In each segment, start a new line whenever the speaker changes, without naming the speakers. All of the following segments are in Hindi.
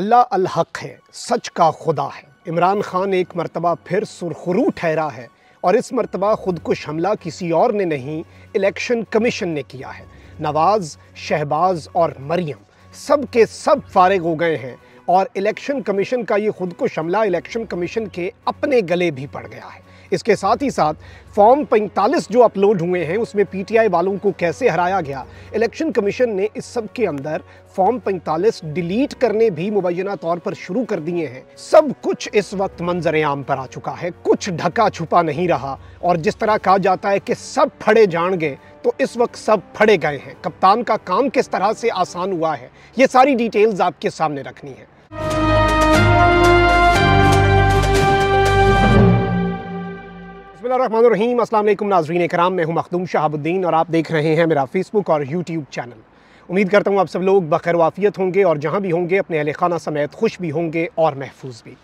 अल्लाह अलहक है सच का खुदा है इमरान ख़ान एक मरतबा फिर सुरखरू ठहरा है और इस मरतबा खुदकुश हमला किसी और ने नहीं इलेक्शन कमीशन ने किया है नवाज़ शहबाज और मरियम सब के सब फारग हो गए हैं और इलेक्शन कमीशन का ये खुदकुश हमला इलेक्शन कमीशन के अपने गले भी पड़ गया है इसके साथ ही साथ फॉर्म 45 जो अपलोड हुए हैं उसमें पीटीआई वालों को कैसे हराया गया इलेक्शन कमीशन ने इस सब के अंदर फॉर्म 45 डिलीट करने भी मुबैना तौर पर शुरू कर दिए हैं सब कुछ इस वक्त मंजर आम पर आ चुका है कुछ ढका छुपा नहीं रहा और जिस तरह कहा जाता है कि सब फड़े जान गए तो इस वक्त सब फड़े गए हैं कप्तान का काम किस तरह से आसान हुआ है ये सारी डिटेल्स आपके सामने रखनी है बिस्मिल्लाम अल्लाम नाजरीन कराम मैं हूं मखदूम शहाबुद्दीन और आप देख रहे हैं मेरा फेसबुक और यूट्यूब चैनल उम्मीद करता हूं आप सब लोग बखैर वाफ़ियत होंगे और जहां भी होंगे अपने अहल खाना समेत खुश भी होंगे और महफूज भी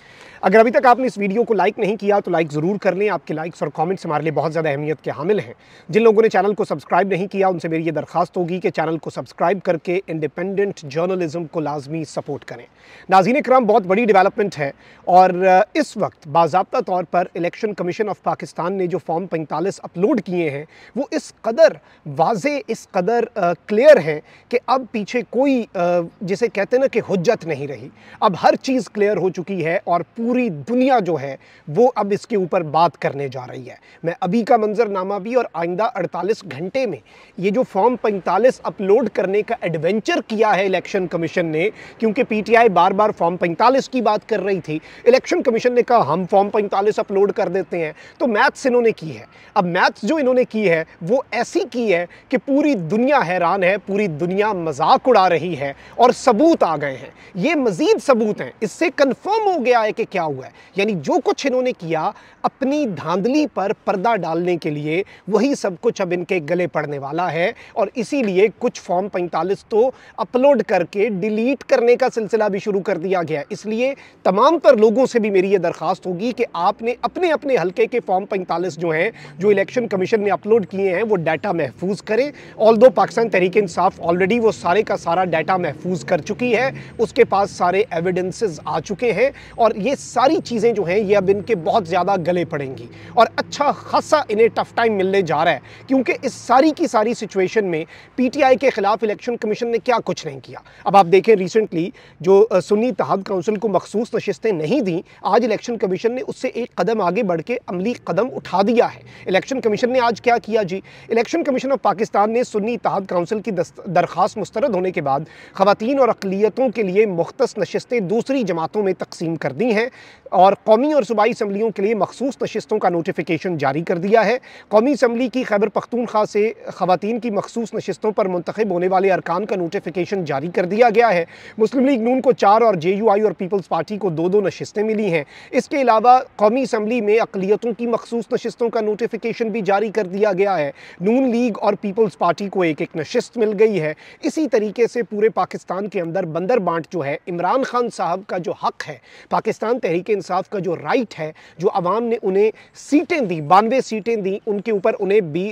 अगर अभी तक आपने इस वीडियो को लाइक नहीं किया तो लाइक ज़रूर कर लें आपके लाइक्स और कमेंट्स हमारे लिए बहुत ज़्यादा अहमियत के हामिल हैं जिन लोगों ने चैनल को सब्सक्राइब नहीं किया उनसे मेरी ये दरखास्त होगी कि चैनल को सब्सक्राइब करके इंडिपेंडेंट जर्नलिज्म को लाजमी सपोर्ट करें नाजीन कराम बहुत बड़ी डेवलपमेंट है और इस वक्त बाबा तौर पर इलेक्शन कमीशन ऑफ पाकिस्तान ने जो फॉर्म पैंतालीस अपलोड किए हैं वो इस कदर वाज इस कदर क्लियर हैं कि अब पीछे कोई जिसे कहते ना कि हजत नहीं रही अब हर चीज़ क्लियर हो चुकी है और पूरी पूरी दुनिया जो है वो अब इसके ऊपर बात करने जा रही है मैं अभी का मंजरनामा भी और आइंदा 48 घंटे में ये जो फॉर्म 45 अपलोड करने का एडवेंचर किया है इलेक्शन कमीशन ने क्योंकि पीटीआई बार बार फॉर्म 45 की बात कर रही थी इलेक्शन कमीशन ने कहा हम फॉर्म पैंतालीस अपलोड कर देते हैं तो मैथ्स इन्होंने की है अब मैथ्स जो इन्होंने की है वो ऐसी की है कि पूरी दुनिया हैरान है पूरी दुनिया मजाक उड़ा रही है और सबूत आ गए हैं ये मजीद सबूत हैं इससे कन्फर्म हो गया है कि क्या हुआ है यानी जो कुछ इन्होंने किया अपनी धांधली पर पर्दा डालने के लिए वही सब कुछ अब इनके गले पड़ने वाला है और इसीलिए कुछ फॉर्म 45 तो अपलोड करके डिलीट करने का सिलसिला भी शुरू कर दिया गया इसलिए तमाम पर लोगों से भी मेरी ये दरख्वास्त होगी कि आपने अपने अपने हल्के के फॉर्म पैंतालीस जो हैं जो इलेक्शन कमीशन ने अपलोड किए हैं वो डाटा महफूज करें ऑल दो पाकिस्तान तहरीक इंसाफ ऑलरेडी वो सारे का सारा डाटा महफूज कर चुकी है उसके पास सारे एविडेंसेज आ चुके हैं और ये सारी चीज़ें जो हैं ये अब इनके बहुत ज़्यादा गले पड़ेंगी और अच्छा खासा इन्हें टफ टाइम मिलने जा रहा है क्योंकि इस सारी की सारी सिचुएशन में पीटीआई के ख़िलाफ़ इलेक्शन कमीशन ने क्या कुछ नहीं किया अब आप देखें रिसेंटली जो सुन्नी तहद काउंसिल को मखसूस नशस्तें नहीं दी आज इलेक्शन कमीशन ने उससे एक कदम आगे बढ़ के अमली कदम उठा दिया है इलेक्शन कमीशन ने आज क्या किया जी इलेक्शन कमीशन ऑफ पाकिस्तान ने सुन्नी इतिहाद काउंसिल की दरख्वास्त मुस्तरद होने के बाद ख़वान और अकलीतों के लिए मुख्त नशस्तें दूसरी जमातों में तकसीम कर दी हैं और कौमी और सूबाई इसम्बलियों के लिए मखसूस नशस्तों का नोटिफिकेशन जारी कर दिया है कौमी इसम्बली की खैबर पख्तूनख्वा से खातन की मखसूस नशस्तों पर मंतखब होने वाले अरकान का नोटिफिकेशन जारी कर दिया गया है मुस्लिम लीग नून को चार और जे यू आई और पीपल्स पार्टी को दो दो नशस्तें मिली हैं इसके अलावा कौमी असम्बली में अकलीतों की मखसूस नशस्तों का नोटिफिकेशन भी जारी कर दिया गया है नून लीग और पीपल्स पार्टी को एक एक नशस्त मिल गई है इसी तरीके से पूरे पाकिस्तान के अंदर बंदर बांट जो है इमरान खान साहब का जो हक है पाकिस्तान तहरीक इंसाफ का जो राइट है जो आवाम ने उन्हें सीटें दी बानवे सीटें दी उनके ऊपर उन्हें बी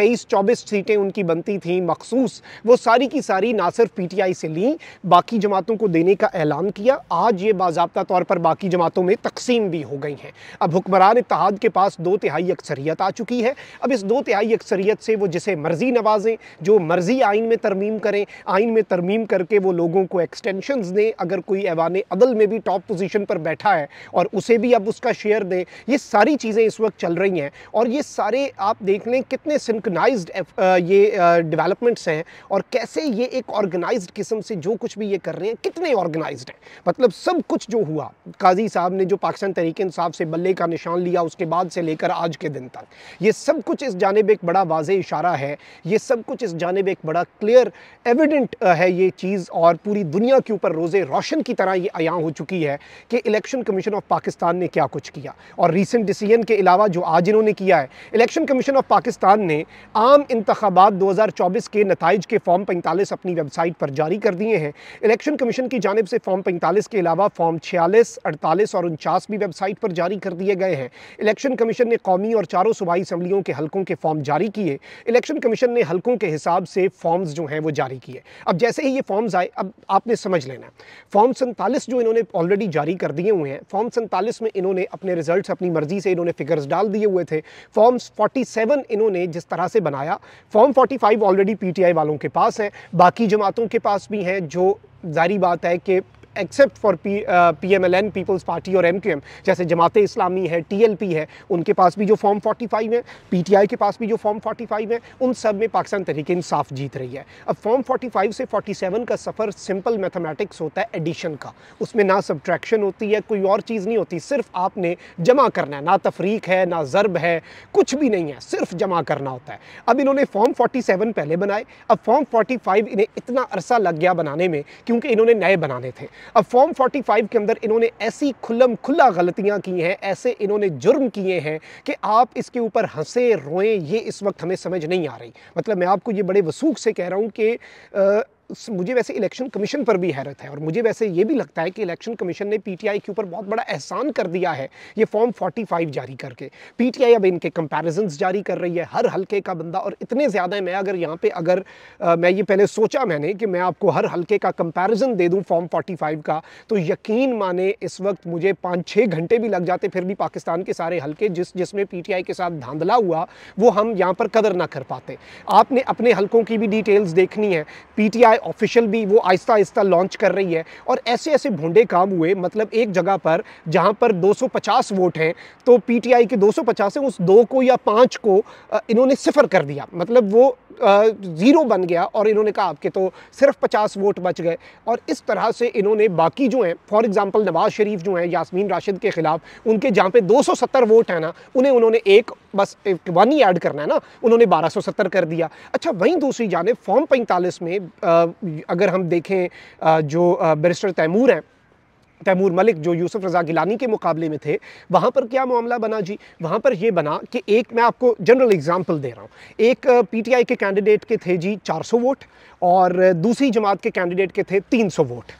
तेईस चौबीस सीटें उनकी बनती थी मखसूस वो सारी की सारी ना सिर्फ पी टी आई से ली बाकी जमातों को देने का ऐलान किया आज ये बाबा तौर पर बाकी जमातों में तकसीम भी हो गई हैं अब हुक्मरान इतिहाद के पास दो तिहाई अक्सरियत आ चुकी है अब इस दो तिहाई अक्सरियत से वो जिसे मर्जी नवाजें जो मर्जी आइन में तरमीम करें आइन में तरमीम करके वो लोगों को एक्सटेंशन दें अगर कोई ऐवान अदल में भी टॉप पोजीशन पर बैठा है है और उसे भी अब उसका शेयर दे ये सारी चीज़ें इस वक्त चल रही हैं और ये सारे आप देख लें कितने सिंकनाइज ये डेवलपमेंट्स हैं और कैसे ये एक ऑर्गेनाइज किस्म से जो कुछ भी ये कर रहे हैं कितने ऑर्गेनाइज हैं मतलब सब कुछ जो हुआ काजी साहब ने जो पाकिस्तान तरीके इंसाफ से बल्ले का निशान लिया उसके बाद से लेकर आज के दिन तक ये सब कुछ इस जानब एक बड़ा वाज इशारा है ये सब कुछ इस जानब एक बड़ा क्लियर एविडेंट है ये चीज़ और पूरी दुनिया के ऊपर रोज़े रोशन की तरह ये आया हो चुकी है कि इलेक्शन कमीशन ऑफ पाकिस्तान ने क्या कुछ किया और रिसेंट डिसीजन के अलावा जो आज इन्होंने किया है इलेक्शन कमीशन ऑफ पाकिस्तान ने आम इंतबात दो हज़ार चौबीस के नतज के फॉर्म पैंतालीस अपनी वेबसाइट पर जारी कर दिए हैं इलेक्शन कमीशन की जानब से फॉर्म पैंतालीस के अलावा फॉर्म छियालीस अड़तालीस और उनचास भी वेबसाइट पर जारी कर दिए गए हैं इलेक्शन कमीशन ने कौमी और चारों सूबाई असम्बलियों के हल्कों के फॉर्म जारी किए इलेक्शन कमीशन ने हलकों के हिसाब से फॉर्म्स जो हैं वो जारी किए अब जैसे ही ये फॉर्म्स आए अब आपने समझ लेना फॉर्म सैंतालीस जो इन्होंने ऑलरेडी जारी कर दिए हुए हैं हैं फॉर्म सैंतालीस में इन्होंने अपने रिजल्ट्स अपनी मर्ज़ी से इन्होंने फिगर्स डाल दिए हुए थे फॉर्म 47 इन्होंने जिस तरह से बनाया फॉर्म 45 ऑलरेडी पीटीआई वालों के पास है बाकी जमातों के पास भी हैं जो जारी बात है कि except for P M L N Peoples Party और एम क्यू एम जैसे जमात इस्लामी है टी एल पी है उनके पास भी जो फॉर्म फोर्टी फाइव है पी टी आई के पास भी जो फॉर्म फोर्टी फाइव है उन सब में पाकिस्तान तरीके इंसाफ जीत रही है अब फॉर्म फोर्टी फाइव से फोर्टी सेवन का सफ़र सिंपल मैथमेटिक्स होता है एडिशन का उसमें ना सब्ट्रैक्शन होती है कोई और चीज़ नहीं होती सिर्फ आपने जमा करना है ना तफरीक है ना ज़रब है कुछ भी नहीं है सिर्फ जमा करना होता है अब इन्होंने फॉर्म फोर्टी सेवन पहले बनाए अब फॉर्म फोर्टी फाइव इन्हें इतना अरसा लग गया बनाने में क्योंकि इन्होंने नए बनाने थे अब फॉर्म 45 के अंदर इन्होंने ऐसी खुलम खुला गलतियां की हैं ऐसे इन्होंने जुर्म किए हैं कि आप इसके ऊपर हंसे रोएं ये इस वक्त हमें समझ नहीं आ रही मतलब मैं आपको ये बड़े वसूख से कह रहा हूँ कि मुझे वैसे इलेक्शन कमीशन पर भी हैरत है और मुझे वैसे ये भी लगता है कि इलेक्शन कमीशन ने पीटीआई के ऊपर बहुत बड़ा एहसान कर दिया है ये फॉर्म 45 जारी करके पीटीआई अब इनके कंपेरिजन जारी कर रही है हर हल्के का बंदा और इतने ज़्यादा है मैं अगर यहाँ पे अगर आ, मैं ये पहले सोचा मैंने कि मैं आपको हर हल्के का कंपेरिजन दे दूँ फॉर्म फोर्टी का तो यकीन माने इस वक्त मुझे पाँच छः घंटे भी लग जाते फिर भी पाकिस्तान के सारे हल्के जिस जिसमें पी के साथ धांधला हुआ वो हम यहाँ पर कदर ना कर पाते आपने अपने हल्कों की भी डिटेल्स देखनी है पी ऑफिशियल भी वो आहिस्ता आहिस्ता लॉन्च कर रही है और ऐसे ऐसे भूडे काम हुए मतलब एक जगह पर जहाँ पर 250 वोट हैं तो पीटीआई के 250 हैं उस दो को या पाँच को इन्होंने सिफर कर दिया मतलब वो ज़ीरो बन गया और इन्होंने कहा आपके तो सिर्फ पचास वोट बच गए और इस तरह से इन्होंने बाकी जो हैं फॉर एग्ज़ाम्पल नवाज़ शरीफ जो हैं यासमीन राशिद के ख़िलाफ़ उनके जहाँ पे 270 वोट हैं ना उन्हें उन्होंने एक बस एक वन ही ऐड करना है ना उन्होंने 1270 कर दिया अच्छा वहीं दूसरी जानब फॉर्म पैंतालीस में आ, अगर हम देखें आ, जो बैरिस्टर तैमूर हैं तैमूर मलिक जो यूसुफ रज़ा गिलानी के मुकाबले में थे वहाँ पर क्या मामला बना जी वहाँ पर यह बना कि एक मैं आपको जनरल एग्ज़ाम्पल दे रहा हूँ एक पीटीआई के कैंडिडेट के थे जी 400 वोट और दूसरी जमात के कैंडिडेट के थे 300 वोट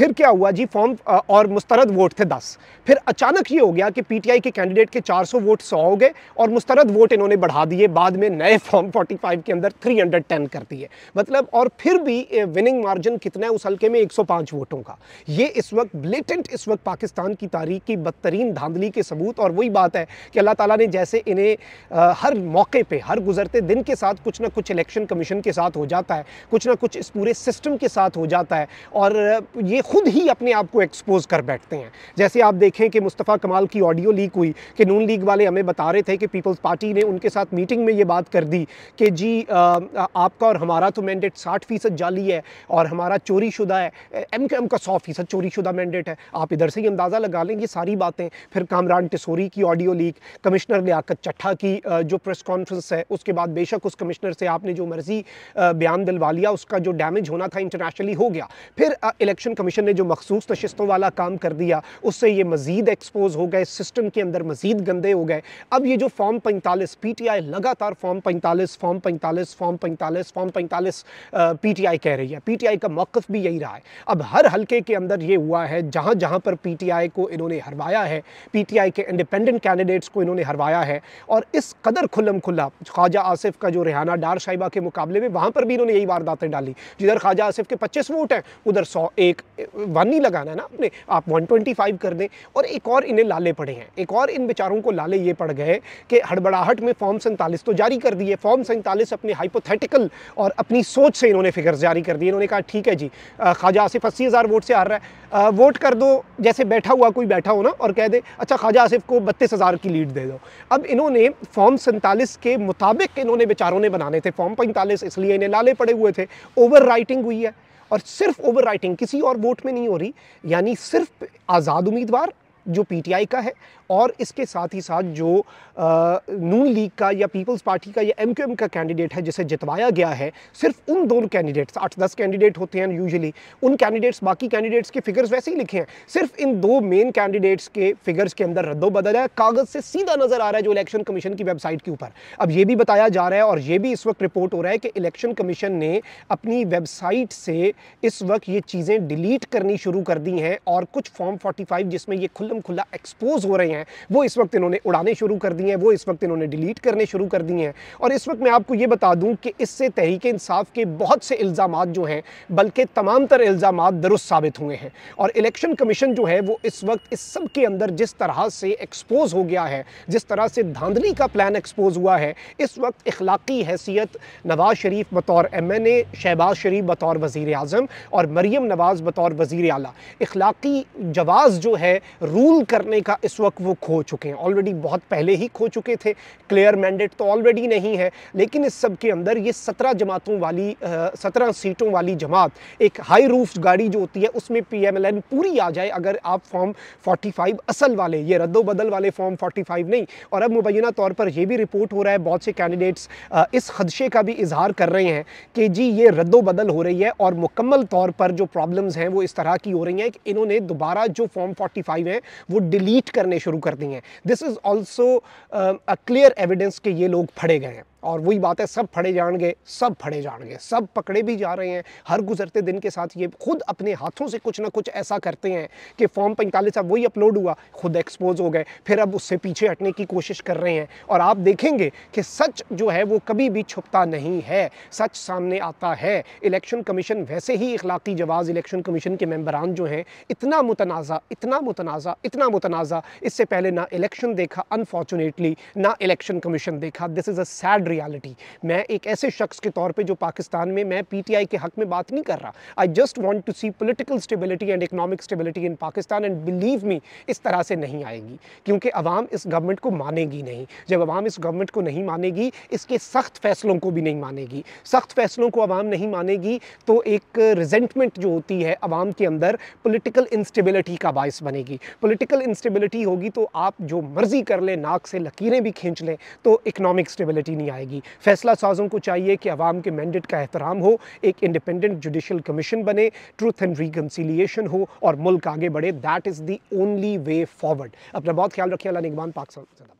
फिर क्या हुआ जी फॉर्म और मुस्तरद वोट थे दस फिर अचानक ये हो गया कि पीटीआई के कैंडिडेट के 400 वोट 100 हो गए और मुस्तरद वोट इन्होंने बढ़ा दिए बाद में नए फॉर्म 45 के अंदर 310 कर दिए मतलब और फिर भी विनिंग मार्जिन कितना है उस हल्के में 105 वोटों का ये इस वक्त ब्लेटेंट इस वक्त पाकिस्तान की तारीख की बदतरीन धांधली के सबूत और वही बात है कि अल्लाह तला ने जैसे इन्हें हर मौके पर हर गुजरते दिन के साथ कुछ ना कुछ इलेक्शन कमीशन के साथ हो जाता है कुछ ना कुछ इस पूरे सिस्टम के साथ हो जाता है और ये खुद ही अपने आप को एक्सपोज कर बैठते हैं जैसे आप देखें कि मुस्तफ़ा कमाल की ऑडियो लीक हुई कि नून लीग वाले हमें बता रहे थे कि पीपल्स पार्टी ने उनके साथ मीटिंग में ये बात कर दी कि जी आ, आपका और हमारा तो मैंडेट साठ फ़ीसद जाली है और हमारा चोरी शुदा है एम के एम का सौ फ़ीसद चोरी शुदा मैंडेट है आप इधर से ही अंदाज़ा लगा लें ये सारी बातें फिर कामरान टिसोरी की audio leak commissioner Liaquat Chattha की जो प्रेस कॉन्फ्रेंस है उसके बाद बेशक उस कमिश्नर से आपने जो मर्ज़ी बयान दिलवा लिया उसका जो डैमेज होना था इंटरनेशनली हो गया फिर इलेक्शन कमीशन कमीशन ने जो मखसूस नशस्तों वाला काम कर दिया उससे ये मज़ीद एक्सपोज हो गए सिस्टम के अंदर मज़ीद गंदे हो गए अब ये जो फॉर्म पैंतालीस पी टी आई लगातार फॉर्म पैंतालीस फॉर्म पैंतालीस फॉर्म पैंतालीस फॉर्म पैंतालीस पी टी आई कह रही है पी टी आई का मौकफ भी यही रहा है अब हर हल्के के अंदर ये हुआ है जहाँ जहाँ पर पी टी आई को इन्होंने हरवाया है पी टी आई के इंडिपेंडेंट कैंडिडेट्स को इन्होंने हरवाया है और इस कदर खुलम खुला ख्वाजा आसिफ का जो रिहाना डार साहिबा के मुकाबले में वहाँ पर भी इन्होंने यही वारदातें डाली जिधर ख्वाजा आसिफ के पच्चीस वोट हैं उधर सौ एक वन ही लगाना है ना अपने आप 125 कर दें और एक और इन्हें लाले पड़े हैं एक और इन बेचारों को लाले ये पड़ गए कि हड़बड़ाहट में फॉर्म सैंतालीस तो जारी कर दिए फॉर्म सैंतालीस अपने हाइपोथेटिकल और अपनी सोच से इन्होंने फिगर्स जारी कर दिए इन्होंने कहा ठीक है जी ख्वाजा आसिफ अस्सी हज़ार वोट से आ रहा है वोट कर दो जैसे बैठा हुआ कोई बैठा हो ना और कह दे अच्छा ख्वाजा आसिफ को बत्तीस हज़ार की लीड दे दो अब इन्होंने फॉर्म सैंतालीस के मुताबिक इन्होंने बेचारों ने बनाने थे फॉर्म पैंतालीस इसलिए इन्हें लाले पड़े हुए थे ओवर राइटिंग हुई है और सिर्फ ओवर किसी और वोट में नहीं हो रही यानी सिर्फ आज़ाद उम्मीदवार जो पीटीआई का है और इसके साथ ही साथ जो नून लीग का या पीपल्स पार्टी का या एमक्यूएम का कैंडिडेट है जिसे जितवाया गया है सिर्फ उन दोनों कैंडिडेट्स आठ दस कैंडिडेट होते हैं यूजुअली उन कैंडिडेट्स बाकी कैंडिडेट्स के फिगर्स वैसे ही लिखे हैं सिर्फ इन दो मेन कैंडिडेट्स के फिगर्स के अंदर रद्दो बदल है कागज़ से सीधा नज़र आ रहा है जो इलेक्शन कमीशन की वेबसाइट के ऊपर अब ये भी बताया जा रहा है और ये भी इस वक्त रिपोर्ट हो रहा है कि इलेक्शन कमीशन ने अपनी वेबसाइट से इस वक्त ये चीज़ें डिलीट करनी शुरू कर दी हैं और कुछ फॉर्म फोर्टी जिसमें ये खुल एकदम खुला एक्सपोज हो रहे हैं वो इस वक्त इन्होंने उड़ाने शुरू कर दिए हैं वो इस वक्त इन्होंने डिलीट करने शुरू कर दिए हैं और इस वक्त मैं आपको ये बता दूँ कि इससे तहरीक इंसाफ के बहुत से इल्ज़ाम जो हैं बल्कि तमाम तर इल्ज़ाम दुरुस्त साबित हुए हैं और इलेक्शन कमीशन जो है वो इस वक्त इस सब के अंदर जिस तरह से एक्सपोज हो गया है जिस तरह से धांधली का प्लान एक्सपोज हुआ है इस वक्त इखलाकी हैसियत नवाज शरीफ बतौर M N A Shahbaz Sharif बतौर वज़ी अजम और मरीम नवाज़ बतौर वज़ी अला इखलाकी जवाज़ जो है रू रूल करने का इस वक्त वो खो चुके हैं ऑलरेडी बहुत पहले ही खो चुके थे क्लियर मैंडेट तो ऑलरेडी नहीं है लेकिन इस सब के अंदर ये सत्रह जमातों वाली सत्रह सीटों वाली जमात एक हाई रूफ गाड़ी जो होती है उसमें पी पूरी आ जाए अगर आप फॉर्म फ़ाइव असल वाले ये रद्दो बदल वाले फॉर्म फ़ाइव नहीं और अब मुबैना तौर पर यह भी रिपोर्ट हो रहा है बहुत से कैंडिडेट्स इस खदशे का भी इजहार कर रहे हैं कि जी ये रद्दो बदल हो रही है और मुकम्मल तौर पर जो प्रॉब्लम्स हैं वो इस तरह की हो रही हैं कि इन्होंने दोबारा जो फॉर्म 45 हैं वो डिलीट करने शुरू कर दी हैं this is also clear evidence कि ये लोग फड़े गए हैं और वही बात है सब फड़े जाएंगे सब फड़े जाएंगे सब पकड़े भी जा रहे हैं हर गुजरते दिन के साथ ये खुद अपने हाथों से कुछ ना कुछ ऐसा करते हैं कि फॉर्म पैंतालीस अब वही अपलोड हुआ खुद एक्सपोज हो गए फिर अब उससे पीछे हटने की कोशिश कर रहे हैं और आप देखेंगे कि सच जो है वो कभी भी छुपता नहीं है सच सामने आता है इलेक्शन कमीशन वैसे ही इखलाकी जवाज़ इलेक्शन कमीशन के मेम्बरान जो हैं इतना मुतनाज़ा इतना मुतनाज़ा इतना मुतनाज़ा इससे पहले ना इलेक्शन देखा अनफॉर्चुनेटली ना इलेक्शन कमीशन देखा this is a sad reality मैं एक ऐसे शख्स के तौर पर जो पाकिस्तान में मैं पीटीआई के हक में बात नहीं कर रहा I just want to see political stability and economic stability in Pakistan and believe me इस तरह से नहीं आएगी क्योंकि अवाम इस गवर्नमेंट को मानेगी नहीं जब अवाम इस गवर्नमेंट को नहीं मानेगी इसके सख्त फैसलों को भी नहीं मानेगी सख्त फैसलों को अवाम नहीं मानेगी तो एक रिजेंटमेंट जो होती है अवाम के अंदर पोलिटिकल इंस्टेबिलिटी का बायस बनेगी पोलिटिकल इंस्टेबिलिटी होगी तो आप जो मर्जी कर लें नाक से लकीरें भी खींच लें तो इकनॉमिक स्टेबिलिटी नहीं आएगी आएगी फैसला साजों को चाहिए कि आवाम के मैंडेट का एहतराम हो एक इंडिपेंडेंट जुडिशल कमीशन बने ट्रूथ एंड रिकन्सिलियेशन हो और मुल्क आगे बढ़े that is the only way forward अपना बहुत ख्याल रखिए अला निगमान पाकिस्तान